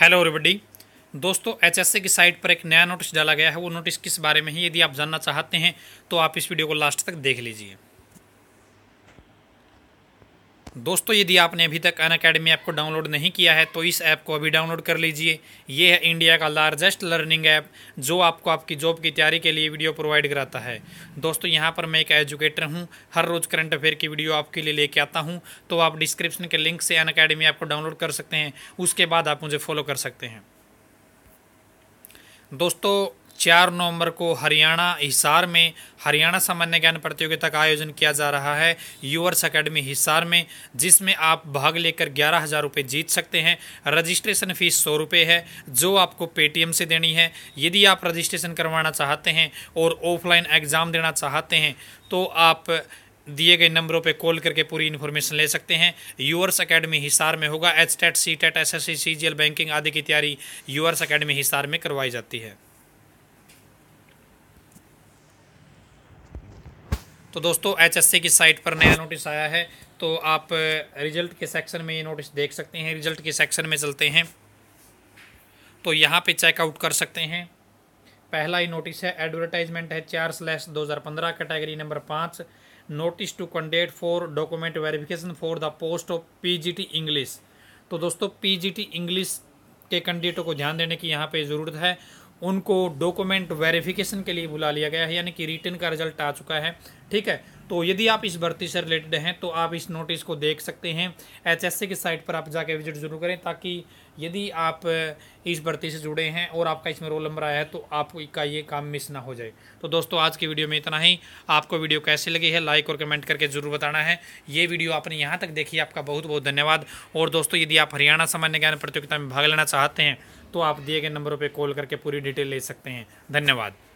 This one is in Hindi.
हेलो एवरीबडी दोस्तों एचएससी की साइट पर एक नया नोटिस डाला गया है वो नोटिस किस बारे में है यदि आप जानना चाहते हैं तो आप इस वीडियो को लास्ट तक देख लीजिए दोस्तों यदि आपने अभी तक अन अकेडमी ऐप को डाउनलोड नहीं किया है तो इस ऐप को अभी डाउनलोड कर लीजिए ये है इंडिया का लार्जेस्ट लर्निंग ऐप जो आपको आपकी जॉब की तैयारी के लिए वीडियो प्रोवाइड कराता है दोस्तों यहाँ पर मैं एक एजुकेटर हूँ हर रोज़ करंट अफेयर की वीडियो आपके लिए लेके आता हूँ तो आप डिस्क्रिप्शन के लिंक से अन अकेडमी ऐप को डाउनलोड कर सकते हैं उसके बाद आप मुझे फॉलो कर सकते हैं दोस्तों चार नवंबर को हरियाणा हिसार में हरियाणा सामान्य ज्ञान प्रतियोगिता का आयोजन किया जा रहा है यूवर्स अकेडमी हिसार में जिसमें आप भाग लेकर ग्यारह हज़ार रुपये जीत सकते हैं रजिस्ट्रेशन फ़ीस सौ रुपये है जो आपको पेटीएम से देनी है यदि आप रजिस्ट्रेशन करवाना चाहते हैं और ऑफलाइन एग्ज़ाम देना चाहते हैं तो आप दिए गए नंबरों पे कॉल करके पूरी इन्फॉर्मेशन ले सकते हैं यूअर्स अकेडमी हिसार में होगा H TET C TET S S C C G L banking आदि की तैयारी यूअर्स अकेडमी हिसार में करवाई जाती है तो दोस्तों एचएससी की साइट पर नया नोटिस आया है तो आप रिजल्ट के सेक्शन में ये नोटिस देख सकते हैं रिजल्ट के सेक्शन में चलते हैं तो यहाँ पे चेकआउट कर सकते हैं पहला ही नोटिस है एडवर्टाइजमेंट है चार स्लैश दो हज़ार पंद्रह कैटेगरी नंबर पाँच notice to conduct for document verification for the post of PGT English तो दोस्तों पीजीटी इंग्लिश के कैंडिडेटों को ध्यान देने की यहाँ पे ज़रूरत है उनको डॉक्यूमेंट वेरिफिकेशन के लिए बुला लिया गया है यानी कि रिटर्न का रिजल्ट आ चुका है ठीक है तो यदि आप इस भर्ती से रिलेटेड हैं तो आप इस नोटिस को देख सकते हैं एचएससी की साइट पर आप जाके विजिट जरूर करें ताकि यदि आप इस भर्ती से जुड़े हैं और आपका इसमें रोल नंबर आया है तो आपका ये काम मिस ना हो जाए तो दोस्तों आज की वीडियो में इतना ही आपको वीडियो कैसी लगी है लाइक और कमेंट करके ज़रूर बताना है ये वीडियो आपने यहाँ तक देखी आपका बहुत बहुत धन्यवाद और दोस्तों यदि आप हरियाणा सामान्य ज्ञान प्रतियोगिता में भाग लेना चाहते हैं तो आप दिए गए नंबरों पर कॉल करके पूरी डिटेल ले सकते हैं धन्यवाद